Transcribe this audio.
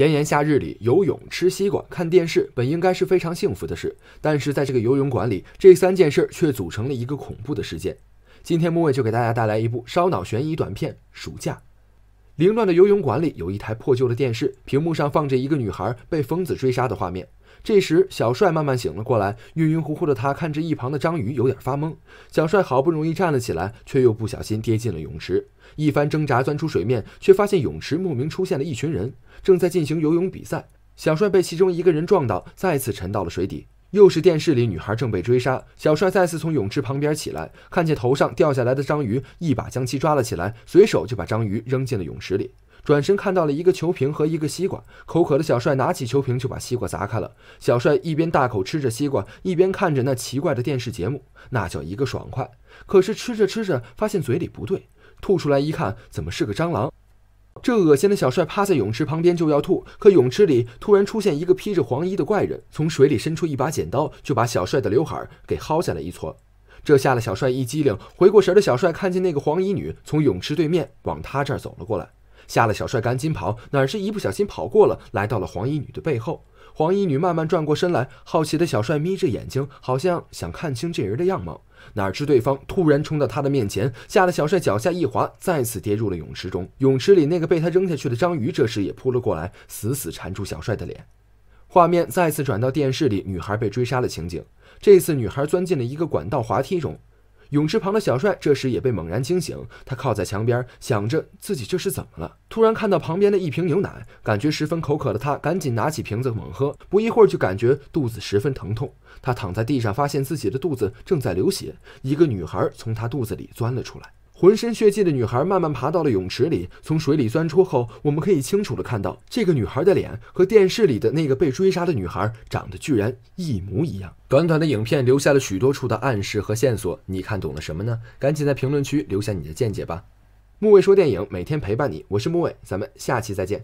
炎炎夏日里，游泳、吃西瓜、看电视，本应该是非常幸福的事。但是在这个游泳馆里，这三件事却组成了一个恐怖的事件。今天木卫就给大家带来一部烧脑悬疑短片《暑假》。凌乱的游泳馆里有一台破旧的电视，屏幕上放着一个女孩被疯子追杀的画面。这时，小帅慢慢醒了过来，晕晕乎乎的他看着一旁的章鱼，有点发懵。小帅好不容易站了起来，却又不小心跌进了泳池。一番挣扎，钻出水面，却发现泳池莫名出现了一群人，正在进行游泳比赛。小帅被其中一个人撞倒，再次沉到了水底。又是电视里女孩正被追杀，小帅再次从泳池旁边起来，看见头上掉下来的章鱼，一把将其抓了起来，随手就把章鱼扔进了泳池里。转身看到了一个球瓶和一个西瓜，口渴的小帅拿起球瓶就把西瓜砸开了。小帅一边大口吃着西瓜，一边看着那奇怪的电视节目，那叫一个爽快。可是吃着吃着，发现嘴里不对，吐出来一看，怎么是个蟑螂？这恶心的小帅趴在泳池旁边就要吐，可泳池里突然出现一个披着黄衣的怪人，从水里伸出一把剪刀，就把小帅的刘海给薅下来一撮。这吓了小帅一激灵，回过神的小帅看见那个黄衣女从泳池对面往他这儿走了过来。吓了小帅，赶紧跑，哪是一不小心跑过了，来到了黄衣女的背后。黄衣女慢慢转过身来，好奇的小帅眯着眼睛，好像想看清这人的样貌。哪知对方突然冲到他的面前，吓得小帅脚下一滑，再次跌入了泳池中。泳池里那个被他扔下去的章鱼，这时也扑了过来，死死缠住小帅的脸。画面再次转到电视里，女孩被追杀的情景。这次女孩钻进了一个管道滑梯中。泳池旁的小帅这时也被猛然惊醒，他靠在墙边，想着自己这是怎么了。突然看到旁边的一瓶牛奶，感觉十分口渴的他，赶紧拿起瓶子猛喝。不一会儿就感觉肚子十分疼痛，他躺在地上，发现自己的肚子正在流血，一个女孩从他肚子里钻了出来。浑身血迹的女孩慢慢爬到了泳池里，从水里钻出后，我们可以清楚的看到这个女孩的脸和电视里的那个被追杀的女孩长得居然一模一样。短短的影片留下了许多处的暗示和线索，你看懂了什么呢？赶紧在评论区留下你的见解吧。木卫说电影每天陪伴你，我是木卫，咱们下期再见。